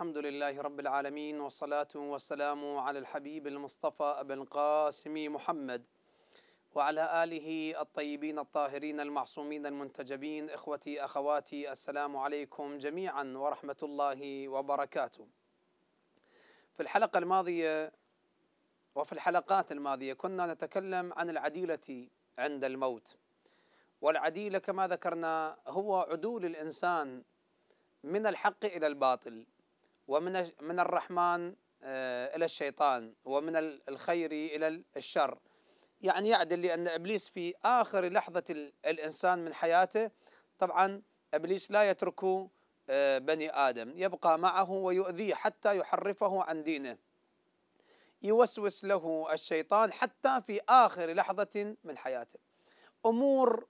الحمد لله رب العالمين والصلاة والسلام على الحبيب المصطفى أبي القاسم محمد وعلى آله الطيبين الطاهرين المعصومين المنتجبين إخوتي أخواتي السلام عليكم جميعا ورحمة الله وبركاته في الحلقة الماضية وفي الحلقات الماضية كنا نتكلم عن العديلة عند الموت والعديلة كما ذكرنا هو عدول الإنسان من الحق إلى الباطل ومن من الرحمن آه، إلى الشيطان ومن الخير إلى الشر يعني يعدل لأن إبليس في آخر لحظة الإنسان من حياته طبعا إبليس لا يترك آه، بني آدم يبقى معه ويؤذيه حتى يحرفه عن دينه يوسوس له الشيطان حتى في آخر لحظة من حياته أمور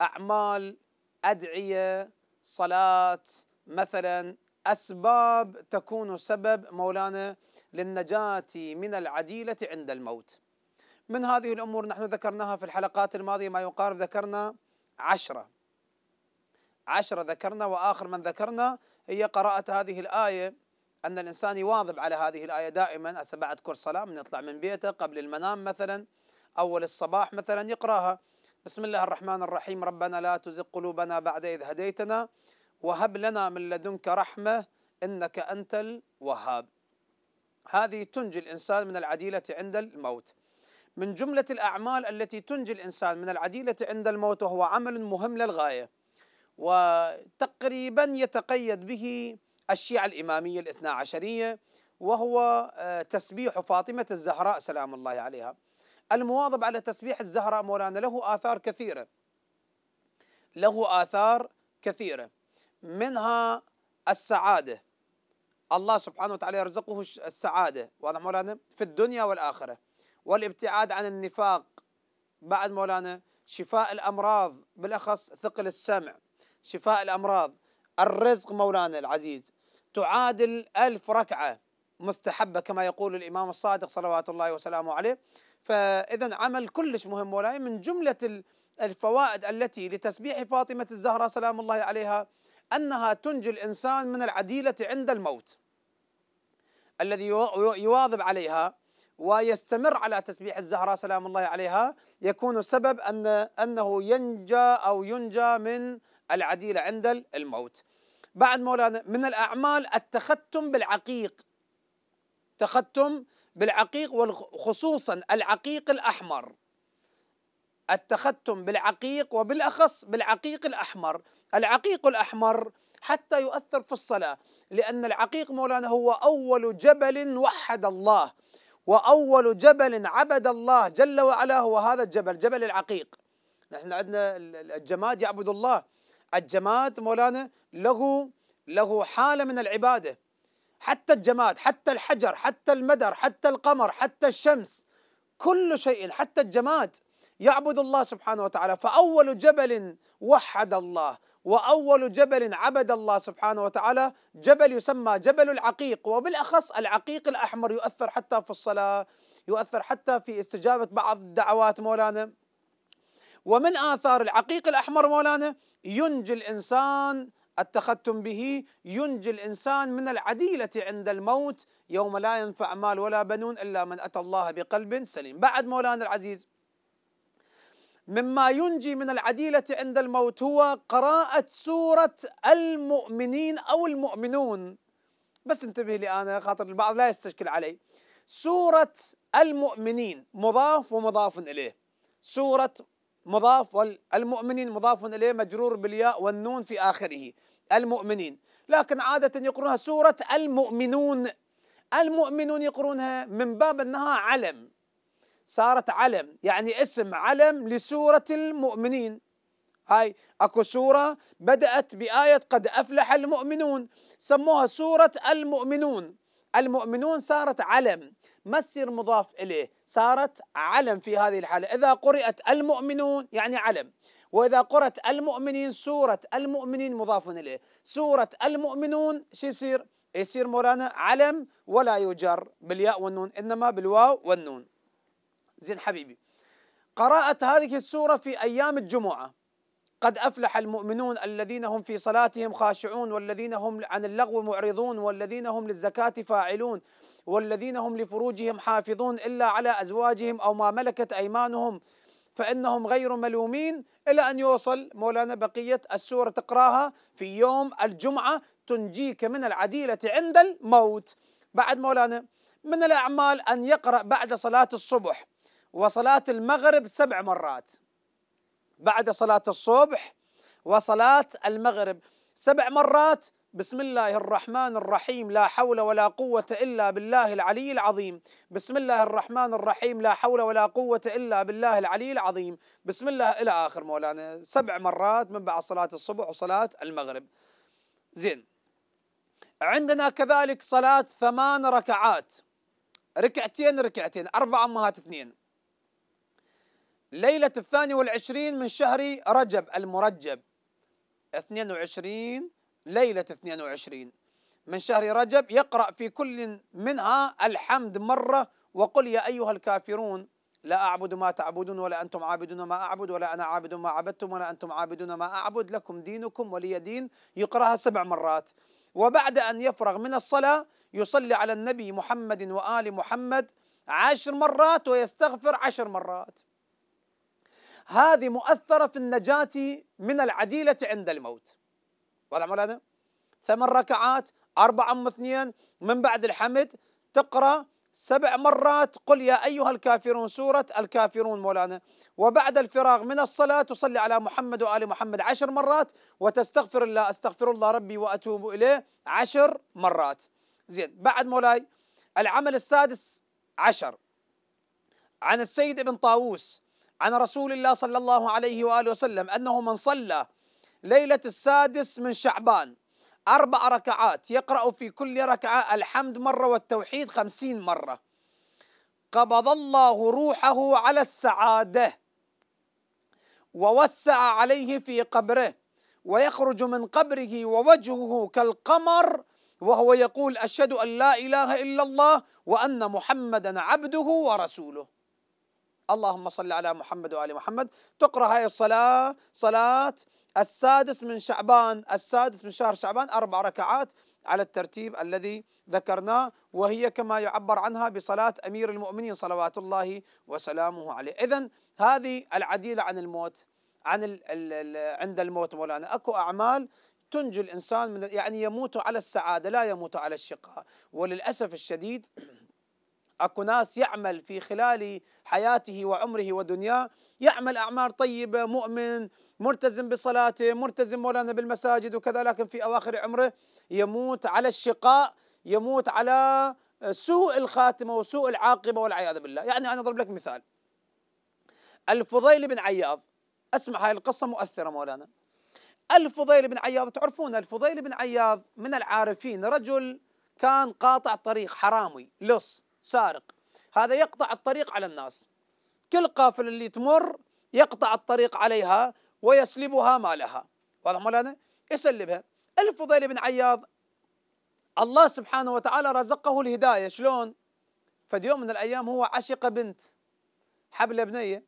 أعمال أدعية صلاة مثلا أسباب تكون سبب مولانا للنجاة من العديلة عند الموت من هذه الأمور نحن ذكرناها في الحلقات الماضية ما يقارب ذكرنا عشرة عشرة ذكرنا وآخر من ذكرنا هي قراءة هذه الآية أن الإنسان يواظب على هذه الآية دائما بعد كل صلاة من يطلع من بيته قبل المنام مثلا أول الصباح مثلا يقرأها بسم الله الرحمن الرحيم ربنا لا تزغ قلوبنا بعد إذ هديتنا وهب لنا من لدنك رحمة إنك أنت الوهاب هذه تنجي الإنسان من العديلة عند الموت من جملة الأعمال التي تنجي الإنسان من العديلة عند الموت وهو عمل مهم للغاية وتقريبا يتقيد به الشيعة الإمامية الاثنا عشرية وهو آه، تسبيح فاطمة الزهراء سلام الله عليها المواظب على تسبيح الزهراء مولانا له آثار كثيرة له آثار كثيرة منها السعادة الله سبحانه وتعالى يرزقه السعادة واضح مولانا في الدنيا والآخرة والابتعاد عن النفاق بعد مولانا شفاء الأمراض بالأخص ثقل السمع شفاء الأمراض الرزق مولانا العزيز تعادل ألف ركعة مستحبة كما يقول الإمام الصادق صلوات الله وسلامه عليه فإذا عمل كلش مهم مولانا من جملة الفوائد التي لتسبيح فاطمة الزهرة سلام الله عليها أنها تنجي الإنسان من العديلة عند الموت الذي يواظب عليها ويستمر على تسبيح الزهراء سلام الله عليها يكون سبب أن أنه ينجى أو ينجى من العديلة عند الموت بعد مولانا من الأعمال التختم بالعقيق تختم بالعقيق وخصوصا العقيق الأحمر التختم بالعقيق وبالاخص بالعقيق الاحمر، العقيق الاحمر حتى يؤثر في الصلاه، لان العقيق مولانا هو اول جبل وحد الله، واول جبل عبد الله جل وعلا هو هذا الجبل، جبل العقيق. نحن عندنا الجماد يعبد الله، الجماد مولانا له له حاله من العباده. حتى الجماد، حتى الحجر، حتى المدر، حتى القمر، حتى الشمس، كل شيء حتى الجماد يعبد الله سبحانه وتعالى فأول جبل وحد الله وأول جبل عبد الله سبحانه وتعالى جبل يسمى جبل العقيق وبالأخص العقيق الأحمر يؤثر حتى في الصلاة يؤثر حتى في استجابة بعض الدعوات مولانا ومن آثار العقيق الأحمر مولانا ينجي الإنسان التختم به ينجي الإنسان من العديلة عند الموت يوم لا ينفع مال ولا بنون إلا من أتى الله بقلب سليم بعد مولانا العزيز مما ينجي من العديلة عند الموت هو قراءة سورة المؤمنين أو المؤمنون بس انتبه لي أنا خاطر البعض لا يستشكل علي سورة المؤمنين مضاف ومضاف إليه سورة مضاف والمؤمنين مضاف إليه مجرور بالياء والنون في آخره المؤمنين لكن عادة يقرونها سورة المؤمنون المؤمنون يقرونها من باب أنها علم صارت علم يعني اسم علم لسورة المؤمنين هاي اكو سورة بدأت بآية قد أفلح المؤمنون سموها سورة المؤمنون المؤمنون صارت علم ما تصير مضاف إليه صارت علم في هذه الحالة إذا قرأت المؤمنون يعني علم وإذا قرأت المؤمنين سورة المؤمنين مضاف إليه سورة المؤمنون شو يصير يصير مولانا علم ولا يجر بالياء والنون إنما بالواو والنون زين حبيبي قراءة هذه السورة في أيام الجمعة قد أفلح المؤمنون الذين هم في صلاتهم خاشعون والذين هم عن اللغو معرضون والذين هم للزكاة فاعلون والذين هم لفروجهم حافظون إلا على أزواجهم أو ما ملكت أيمانهم فإنهم غير ملومين إلى أن يوصل مولانا بقية السورة تقراها في يوم الجمعة تنجيك من العديلة عند الموت بعد مولانا من الأعمال أن يقرأ بعد صلاة الصبح وصلاة المغرب سبع مرات بعد صلاة الصبح وصلاة المغرب سبع مرات بسم الله الرحمن الرحيم لا حول ولا قوة إلا بالله العلي العظيم بسم الله الرحمن الرحيم لا حول ولا قوة إلا بالله العلي العظيم بسم الله إلى آخر مولانا سبع مرات من بعد صلاة الصبح وصلاة المغرب زين عندنا كذلك صلاة ثمان ركعات ركعتين ركعتين أربع أمهات اثنين ليلة الثاني والعشرين من شهر رجب المرجب 22 ليلة 22 من شهر رجب يقرأ في كل منها الحمد مرة وقل يا أيها الكافرون لا أعبد ما تعبدون ولا أنتم عابدون ما أعبد ولا أنا عابد ما عبدتم ولا أنتم عابدون ما أعبد لكم دينكم ولي دين يقرأها سبع مرات وبعد أن يفرغ من الصلاة يصلي على النبي محمد وآل محمد عشر مرات ويستغفر عشر مرات هذه مؤثرة في النجاة من العديلة عند الموت واضح مولانا ثمان ركعات أربعة أم اثنين من بعد الحمد تقرأ سبع مرات قل يا أيها الكافرون سورة الكافرون مولانا وبعد الفراغ من الصلاة تصلي على محمد وآل محمد عشر مرات وتستغفر الله أستغفر الله ربي وأتوب إليه عشر مرات زين بعد مولاي العمل السادس عشر عن السيد ابن طاووس عن رسول الله صلى الله عليه واله وسلم انه من صلى ليله السادس من شعبان اربع ركعات يقرا في كل ركعه الحمد مره والتوحيد خمسين مره قبض الله روحه على السعاده ووسع عليه في قبره ويخرج من قبره ووجهه كالقمر وهو يقول اشهد ان لا اله الا الله وان محمدا عبده ورسوله اللهم صل على محمد وآل محمد تقرأ هاي الصلاة صلاة السادس من شعبان السادس من شهر شعبان أربع ركعات على الترتيب الذي ذكرناه وهي كما يعبر عنها بصلاة أمير المؤمنين صلوات الله وسلامه عليه إذا هذه العديلة عن الموت عن الـ الـ الـ عند الموت مولانا أكو أعمال تنجو الإنسان من يعني يموت على السعادة لا يموت على الشقاء وللأسف الشديد اكو ناس يعمل في خلال حياته وعمره ودنياه يعمل اعمال طيبه مؤمن ملتزم بصلاته ملتزم مولانا بالمساجد وكذا لكن في اواخر عمره يموت على الشقاء يموت على سوء الخاتمه وسوء العاقبه والعياذ بالله يعني انا اضرب لك مثال الفضيل بن عياض اسمع هاي القصه مؤثره مولانا الفضيل بن عياض تعرفون الفضيل بن عياض من العارفين رجل كان قاطع طريق حرامي لص سارق هذا يقطع الطريق على الناس كل قافلة اللي تمر يقطع الطريق عليها ويسلبها مالها واضح مولانا يسلبها الفضيل بن عياض الله سبحانه وتعالى رزقه الهداية شلون فد يوم من الأيام هو عشق بنت حبل بنية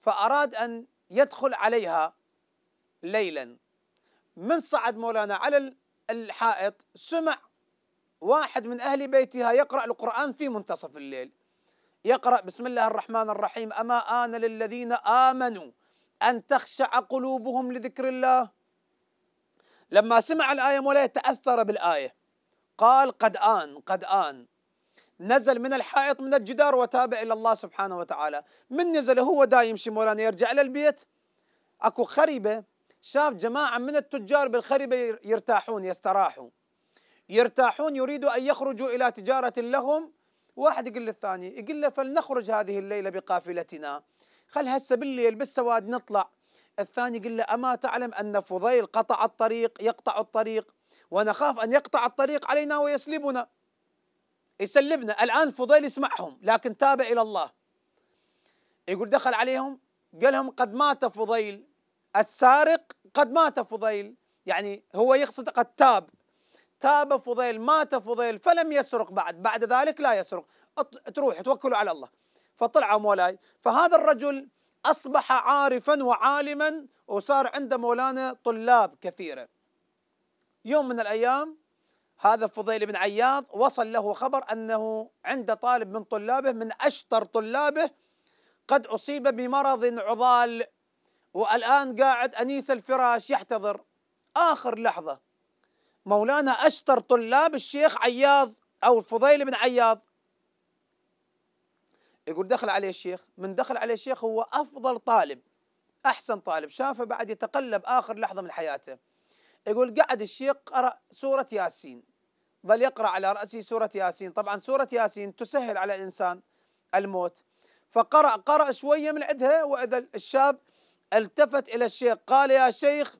فأراد أن يدخل عليها ليلا من صعد مولانا على الحائط سمع واحد من أهل بيتها يقرأ القرآن في منتصف الليل يقرأ بسم الله الرحمن الرحيم أما آن للذين آمنوا أن تخشع قلوبهم لذكر الله لما سمع الآية مولاي تأثر بالآية قال قد آن قد آن نزل من الحائط من الجدار وتابع إلى الله سبحانه وتعالى من نزل هو دا يمشي مولانا يرجع إلى البيت أكو خريبة شاف جماعة من التجار بالخريبة يرتاحون يستراحوا يرتاحون يريدوا أن يخرجوا إلى تجارة لهم واحد يقول للثاني يقول له فلنخرج هذه الليلة بقافلتنا خل هسه بالليل بالسواد نطلع الثاني يقول له أما تعلم أن فضيل قطع الطريق يقطع الطريق ونخاف أن يقطع الطريق علينا ويسلبنا يسلبنا الآن فضيل يسمعهم لكن تاب إلى الله يقول دخل عليهم قال لهم قد مات فضيل السارق قد مات فضيل يعني هو يقصد قد تاب تاب فضيل مات فضيل فلم يسرق بعد بعد ذلك لا يسرق تروح توكلوا على الله فطلع مولاي فهذا الرجل أصبح عارفا وعالما وصار عند مولانا طلاب كثيرة يوم من الأيام هذا فضيل بن عياض وصل له خبر أنه عند طالب من طلابه من أشطر طلابه قد أصيب بمرض عضال والآن قاعد أنيس الفراش يحتضر آخر لحظة مولانا أشطر طلاب الشيخ عياض أو الفضيل بن عياض يقول دخل عليه الشيخ من دخل عليه الشيخ هو أفضل طالب أحسن طالب شافه بعد يتقلب آخر لحظة من حياته يقول قعد الشيخ قرأ سورة ياسين ظل يقرأ على رأسه سورة ياسين طبعا سورة ياسين تسهل على الإنسان الموت فقرأ قرأ شوية من عندها وإذا الشاب التفت إلى الشيخ قال يا شيخ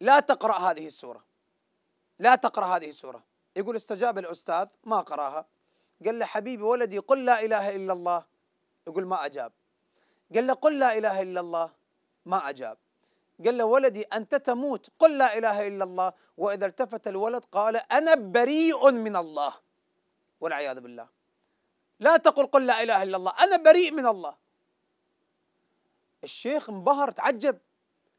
لا تقرأ هذه السورة لا تقرأ هذه السورة يقول استجاب الأستاذ ما قرأها قال له حبيبي ولدي قل لا إله إلا الله يقول ما أجاب قال له قل لا إله إلا الله ما أجاب قال له ولدي أنت تموت قل لا إله إلا الله وإذا التفت الولد قال أنا بريء من الله والعياذ بالله لا تقل قل لا إله إلا الله أنا بريء من الله الشيخ انبهر تعجب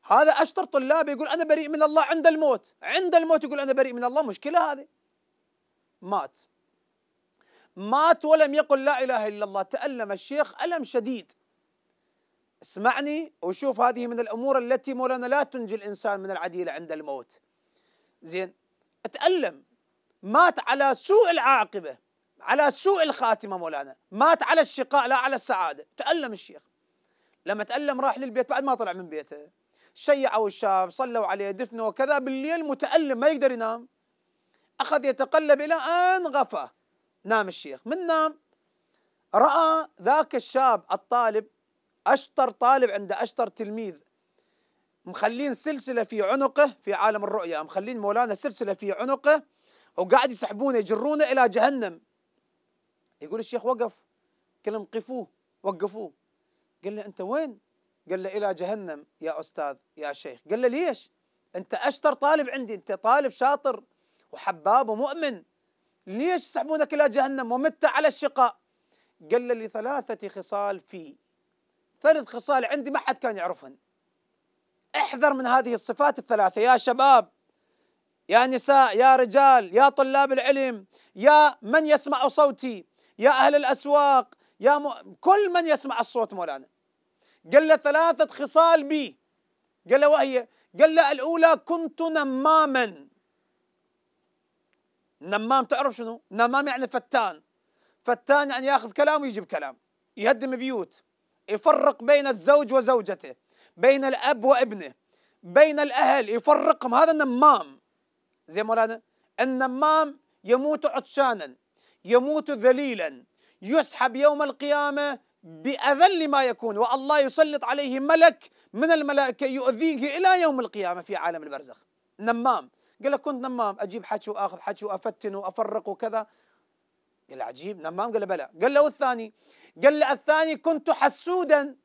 هذا أشطر طلاب يقول أنا بريء من الله عند الموت عند الموت يقول أنا بريء من الله مشكلة هذه مات مات ولم يقل لا إله إلا الله تألم الشيخ ألم شديد اسمعني وشوف هذه من الأمور التي مولانا لا تنجي الإنسان من العديلة عند الموت زين تألم مات على سوء العاقبة على سوء الخاتمة مولانا مات على الشقاء لا على السعادة تألم الشيخ لما تألم راح للبيت بعد ما طلع من بيته شيعوا الشاب صلوا عليه دفنوا وكذا بالليل متألم ما يقدر ينام أخذ يتقلب إلى أن غفى نام الشيخ من نام رأى ذاك الشاب الطالب أشطر طالب عنده أشطر تلميذ مخلين سلسلة في عنقه في عالم الرؤيا مخلين مولانا سلسلة في عنقه وقاعد يسحبونه يجرونه إلى جهنم يقول الشيخ وقف قال لهم قفوه وقفوه قال له أنت وين قال له إلى جهنم يا أستاذ يا شيخ قال له ليش أنت أشطر طالب عندي أنت طالب شاطر وحباب ومؤمن ليش يسحبونك إلى جهنم ومت على الشقاء قال له لثلاثة خصال في ثلاث خصال عندي ما حد كان يعرفهن احذر من هذه الصفات الثلاثة يا شباب يا نساء يا رجال يا طلاب العلم يا من يسمع صوتي يا أهل الأسواق يا م... كل من يسمع الصوت مولانا قال له ثلاثة خصال بي قال له وهي قال له الأولى كنت نماما نمام تعرف شنو؟ نمام يعني فتان فتان يعني ياخذ كلام ويجيب كلام يهدم بيوت يفرق بين الزوج وزوجته بين الأب وابنه بين الأهل يفرقهم هذا نمام زي مولانا النمام يموت عطشانا يموت ذليلا يسحب يوم القيامة بأذل ما يكون والله يسلط عليه ملك من الملائكة يؤذيه إلى يوم القيامة في عالم البرزخ نمام قال لك كنت نمام أجيب حكي وآخذ حكي وأفتن وأفرق وكذا قال عجيب نمام قال له بلى قال له والثاني قال له الثاني كنت حسودا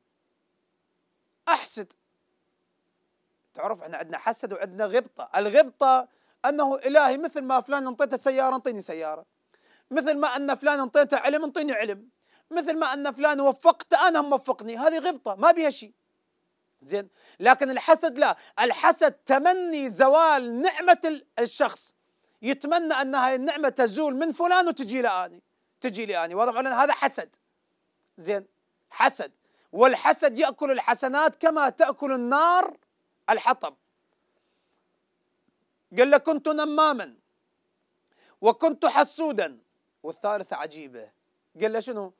أحسد تعرف احنا عندنا حسد وعندنا غبطة الغبطة أنه إلهي مثل ما فلان انطيته سيارة انطيني سيارة مثل ما أن فلان انطيته علم انطيني علم مثل ما ان فلان وفقت انا موفقني هذه غبطه ما بها شيء زين لكن الحسد لا الحسد تمني زوال نعمه الشخص يتمنى ان هاي النعمه تزول من فلان وتجي لاني اني تجي لي اني واضح هذا حسد زين حسد والحسد ياكل الحسنات كما تاكل النار الحطب قال لك كنت نماما وكنت حسودا والثالثه عجيبه قال له شنو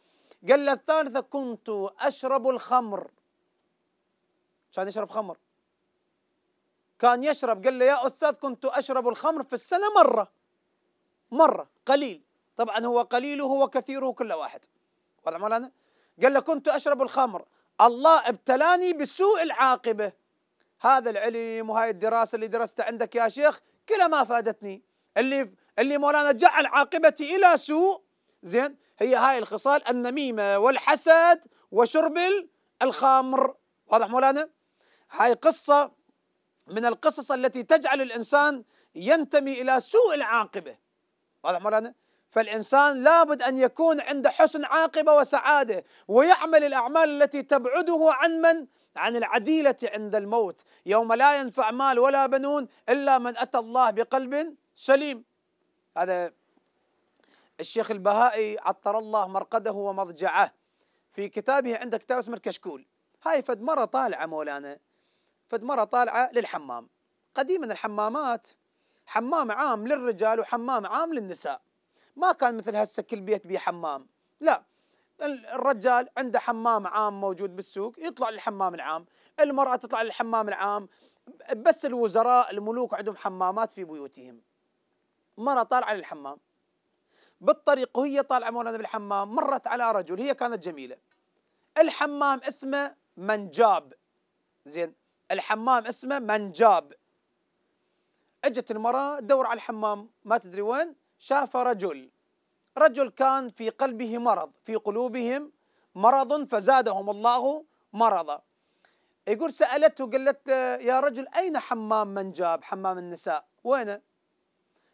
قال له الثالثة كنت أشرب الخمر كان يشرب خمر كان يشرب قال له يا أستاذ كنت أشرب الخمر في السنة مرة مرة قليل طبعا هو قليله هو كثيره كل واحد واضح مولانا قال له كنت أشرب الخمر الله ابتلاني بسوء العاقبة هذا العلم وهاي الدراسة اللي درستها عندك يا شيخ كلها ما فادتني اللي اللي مولانا جعل عاقبتي إلى سوء زين هي هاي الخصال النميمة والحسد وشرب الخمر واضح مولانا هاي قصة من القصص التي تجعل الإنسان ينتمي إلى سوء العاقبة واضح مولانا فالإنسان لابد أن يكون عند حسن عاقبة وسعادة ويعمل الأعمال التي تبعده عن من؟ عن العديلة عند الموت يوم لا ينفع مال ولا بنون إلا من أتى الله بقلب سليم هذا الشيخ البهائي عطر الله مرقده ومضجعه في كتابه عنده كتاب اسمه الكشكول هاي فد مرة طالعة مولانا فد مرة طالعة للحمام قديما الحمامات حمام عام للرجال وحمام عام للنساء ما كان مثل هسه كل بيت بيه حمام لا الرجال عنده حمام عام موجود بالسوق يطلع للحمام العام المرأة تطلع للحمام العام بس الوزراء الملوك عندهم حمامات في بيوتهم مرة طالعة للحمام بالطريق وهي طالعه مولانا بالحمام مرت على رجل هي كانت جميله الحمام اسمه منجاب زين الحمام اسمه منجاب اجت المراه تدور على الحمام ما تدري وين شافه رجل رجل كان في قلبه مرض في قلوبهم مرض فزادهم الله مرضا يقول سالته قالت يا رجل اين حمام منجاب حمام النساء وينه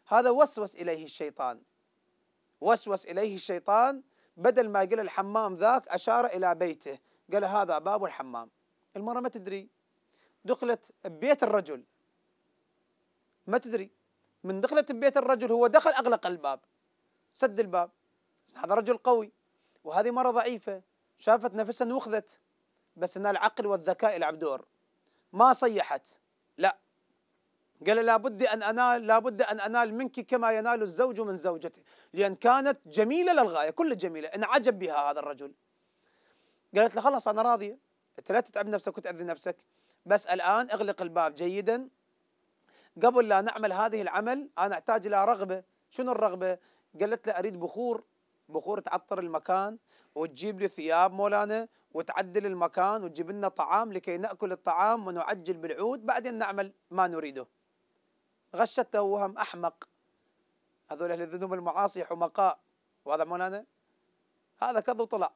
هذا وسوس اليه الشيطان وسوس إليه الشيطان بدل ما قال الحمام ذاك أشار إلى بيته قال هذا باب الحمام المرة ما تدري دخلت بيت الرجل ما تدري من دخلت بيت الرجل هو دخل أغلق الباب سد الباب هذا رجل قوي وهذه مرة ضعيفة شافت نفسها وخذت بس ان العقل والذكاء يلعب دور ما صيحت لا قال لابد أن أنال لابد أن أنال منك كما ينال الزوج من زوجته لأن كانت جميلة للغاية كل جميلة انعجب بها هذا الرجل قالت له خلاص أنا راضية أنت لا تتعب نفسك وتأذي نفسك بس الآن اغلق الباب جيدا قبل لا نعمل هذه العمل أنا أحتاج إلى رغبة شنو الرغبة؟ قالت له أريد بخور بخور تعطر المكان وتجيب لي ثياب مولانا وتعدل المكان وتجيب لنا طعام لكي نأكل الطعام ونعجل بالعود بعدين نعمل ما نريده غشته وهم أحمق هذول أهل الذنوب المعاصي حمقاء وهذا مولانا هذا كذا وطلع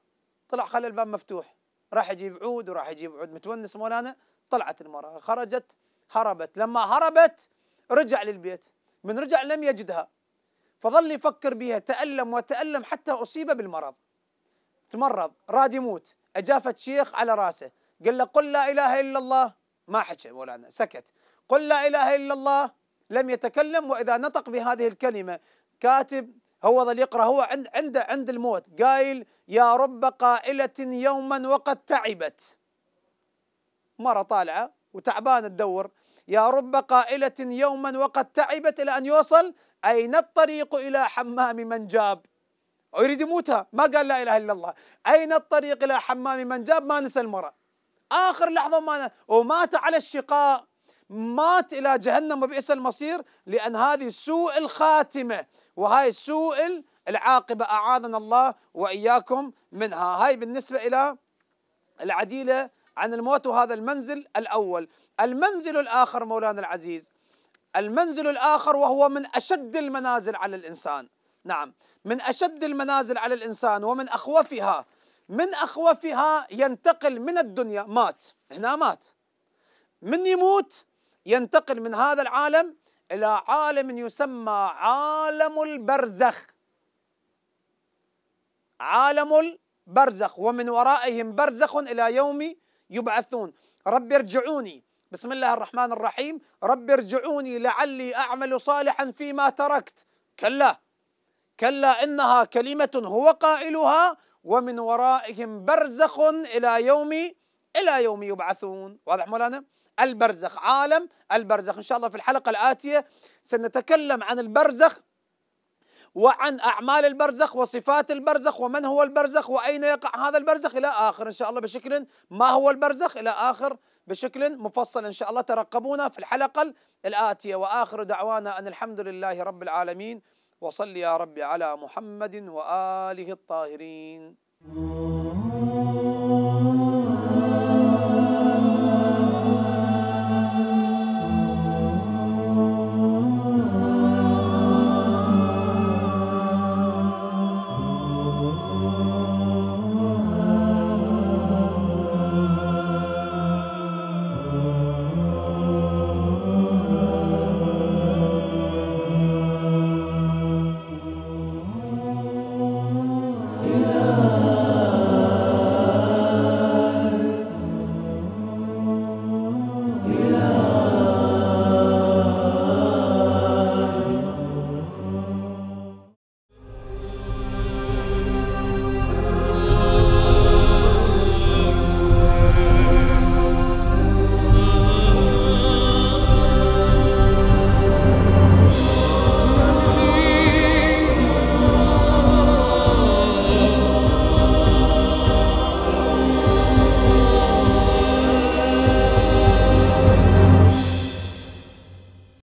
طلع خلى الباب مفتوح راح يجيب عود وراح يجيب عود متونس مولانا طلعت المرأة خرجت هربت لما هربت رجع للبيت من رجع لم يجدها فظل يفكر بها تألم وتألم حتى أصيب بالمرض تمرض راد يموت أجافت شيخ على راسه قال له قل لا إله إلا الله ما حكى مولانا سكت قل لا إله إلا الله لم يتكلم واذا نطق بهذه الكلمه كاتب هو ظل يقرا هو عند عند عند الموت قايل يا رب قائله يوما وقد تعبت مره طالعه وتعبانه تدور يا رب قائله يوما وقد تعبت الى ان يوصل اين الطريق الى حمام من جاب يريد يموتها ما قال لا اله الا الله اين الطريق الى حمام من جاب ما نسى المراه اخر لحظه ما ومات على الشقاء مات إلى جهنم وبئس المصير لأن هذه سوء الخاتمة وهاي سوء العاقبة أعاذنا الله وإياكم منها هاي بالنسبة إلى العديلة عن الموت وهذا المنزل الأول المنزل الآخر مولانا العزيز المنزل الآخر وهو من أشد المنازل على الإنسان نعم من أشد المنازل على الإنسان ومن أخوفها من أخوفها ينتقل من الدنيا مات هنا مات من يموت ينتقل من هذا العالم إلى عالم يسمى عالم البرزخ عالم البرزخ ومن ورائهم برزخ إلى يوم يبعثون رب ارجعوني بسم الله الرحمن الرحيم رب ارجعوني لعلي أعمل صالحا فيما تركت كلا كلا إنها كلمة هو قائلها ومن ورائهم برزخ إلى يوم إلى يوم يبعثون واضح مولانا البرزخ عالم البرزخ إن شاء الله في الحلقة الآتية سنتكلم عن البرزخ وعن أعمال البرزخ وصفات البرزخ ومن هو البرزخ وأين يقع هذا البرزخ إلى آخر إن شاء الله بشكل ما هو البرزخ إلى آخر بشكل مفصل إن شاء الله ترقبونا في الحلقة الآتية وآخر دعوانا أن الحمد لله رب العالمين وصل يا رب على محمد وآله الطاهرين